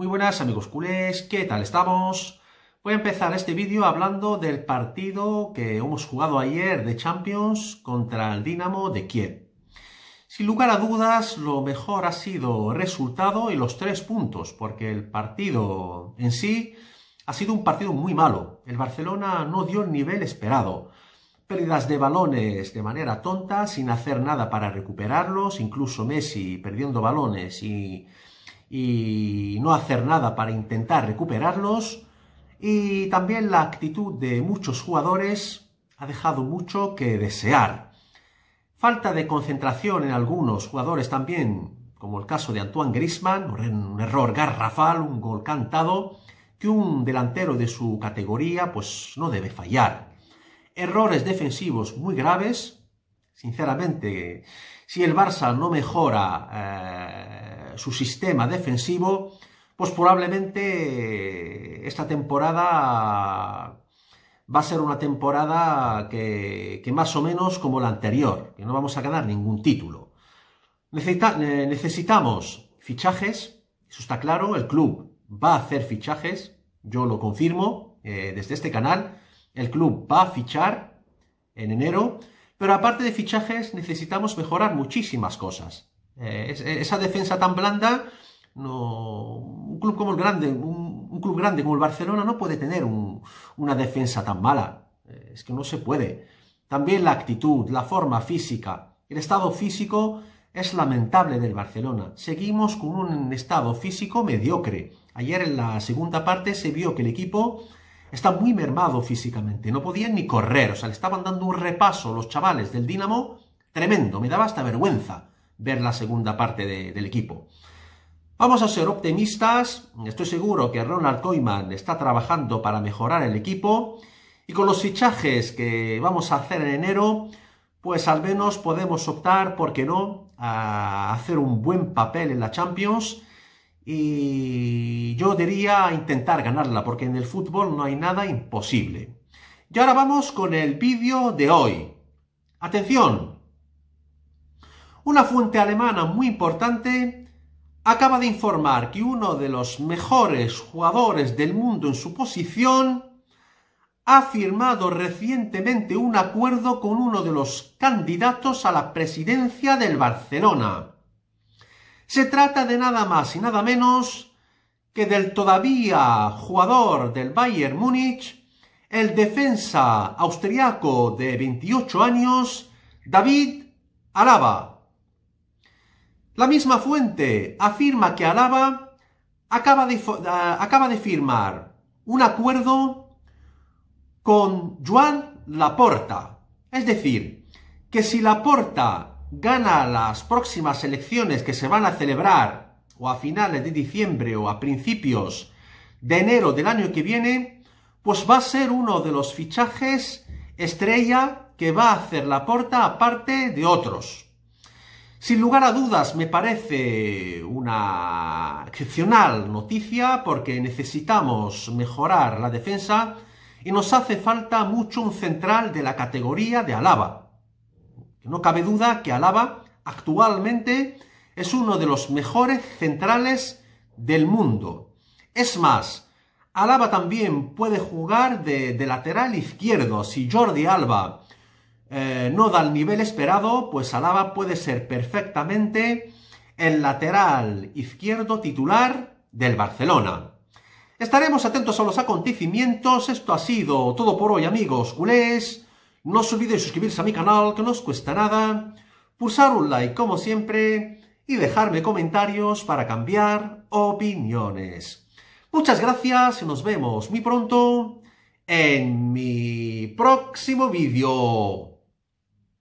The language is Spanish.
Muy buenas amigos culés, ¿qué tal estamos? Voy a empezar este vídeo hablando del partido que hemos jugado ayer de Champions contra el Dinamo de Kiev. Sin lugar a dudas, lo mejor ha sido el resultado y los tres puntos, porque el partido en sí ha sido un partido muy malo. El Barcelona no dio el nivel esperado. Pérdidas de balones de manera tonta, sin hacer nada para recuperarlos, incluso Messi perdiendo balones y y no hacer nada para intentar recuperarlos. Y también la actitud de muchos jugadores ha dejado mucho que desear. Falta de concentración en algunos jugadores también, como el caso de Antoine griezmann un error garrafal, un gol cantado, que un delantero de su categoría pues no debe fallar. Errores defensivos muy graves. Sinceramente, si el Barça no mejora eh, su sistema defensivo, pues probablemente esta temporada va a ser una temporada que, más o menos como la anterior, que no vamos a ganar ningún título. Eh, necesitamos fichajes, eso está claro, el club va a hacer fichajes, yo lo confirmo eh, desde este canal, el club va a fichar en enero, pero aparte de fichajes necesitamos mejorar muchísimas cosas. Eh, eh, esa defensa tan blanda, no, un club como el grande, un, club grande como el Barcelona no puede tener una defensa tan mala. Eh, es que no se puede. También la actitud, la forma física, el estado físico es lamentable del Barcelona. Seguimos con un estado físico mediocre. Ayer en la segunda parte se vio que el equipo está muy mermado físicamente, no podían ni correr, o sea, le estaban dando un repaso los chavales del Dinamo tremendo, me daba hasta vergüenza ver la segunda parte del equipo. Vamos a ser optimistas, estoy seguro que Ronald Koeman está trabajando para mejorar el equipo y con los fichajes que vamos a hacer en enero, pues al menos podemos optar, ¿por qué no?, a hacer un buen papel en la Champions y yo diría intentar ganarla, porque en el fútbol no hay nada imposible. Y ahora vamos con el vídeo de hoy. Atención, una fuente alemana muy importante acaba de informar que uno de los mejores jugadores del mundo en su posición ha firmado recientemente un acuerdo con uno de los candidatos a la presidencia del Barcelona. Se trata de nada más y nada menos que del todavía jugador del Bayern Múnich, el defensa austriaco de 28 años, David Alaba. La misma fuente afirma que Alaba ah, acaba de, firmar un acuerdo con Juan Laporta. Es decir, que si Laporta gana las próximas elecciones que se van a celebrar o a finales de diciembre o a principios de enero del año que viene, pues va a ser uno de los fichajes estrella que va a hacer Laporta aparte de otros. Sin lugar a dudas, me parece una excepcional noticia porque necesitamos mejorar la defensa y nos hace falta mucho un central de la categoría de Alaba. No cabe duda que Alaba actualmente es uno de los mejores centrales del mundo. Es más, Alaba también puede jugar de, de lateral izquierdo si Jordi Alba eh, no da el nivel esperado, pues Alaba puede ser perfectamente el lateral izquierdo titular del Barcelona. Estaremos atentos a los acontecimientos. Esto ha sido todo por hoy, amigos culés. No os olvidéis suscribirse a mi canal, que no os cuesta nada. Pulsar un like, como siempre. Y dejarme comentarios para cambiar opiniones. Muchas gracias y nos vemos muy pronto en mi próximo vídeo.